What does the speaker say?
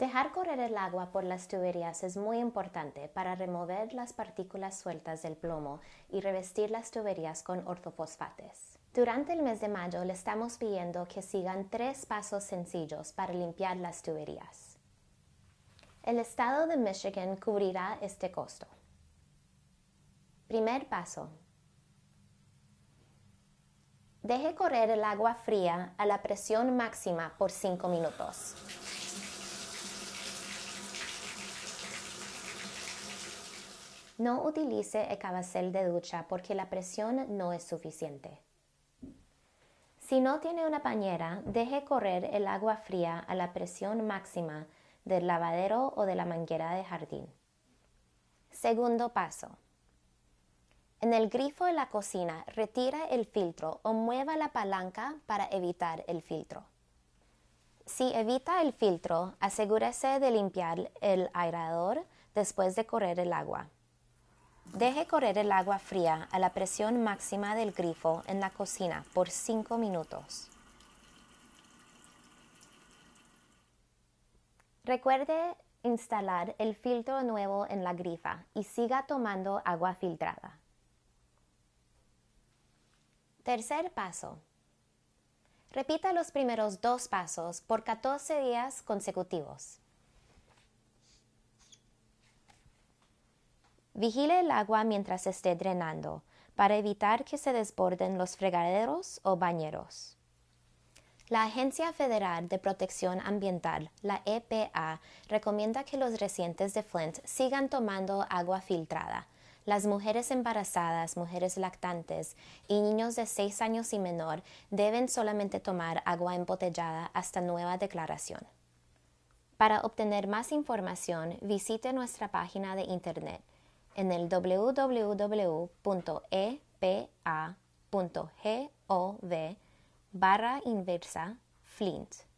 Dejar correr el agua por las tuberías es muy importante para remover las partículas sueltas del plomo y revestir las tuberías con ortofosfates. Durante el mes de mayo le estamos pidiendo que sigan tres pasos sencillos para limpiar las tuberías. El estado de Michigan cubrirá este costo. Primer paso. Deje correr el agua fría a la presión máxima por 5 minutos. No utilice el cabacel de ducha porque la presión no es suficiente. Si no tiene una pañera, deje correr el agua fría a la presión máxima del lavadero o de la manguera de jardín. Segundo paso. En el grifo de la cocina, retira el filtro o mueva la palanca para evitar el filtro. Si evita el filtro, asegúrese de limpiar el aerador después de correr el agua. Deje correr el agua fría a la presión máxima del grifo en la cocina por 5 minutos. Recuerde instalar el filtro nuevo en la grifa y siga tomando agua filtrada. Tercer paso. Repita los primeros dos pasos por 14 días consecutivos. Vigile el agua mientras esté drenando, para evitar que se desborden los fregaderos o bañeros. La Agencia Federal de Protección Ambiental, la EPA, recomienda que los residentes de Flint sigan tomando agua filtrada. Las mujeres embarazadas, mujeres lactantes y niños de 6 años y menor deben solamente tomar agua embotellada hasta nueva declaración. Para obtener más información, visite nuestra página de Internet en el www.epa.gov barra inversa Flint.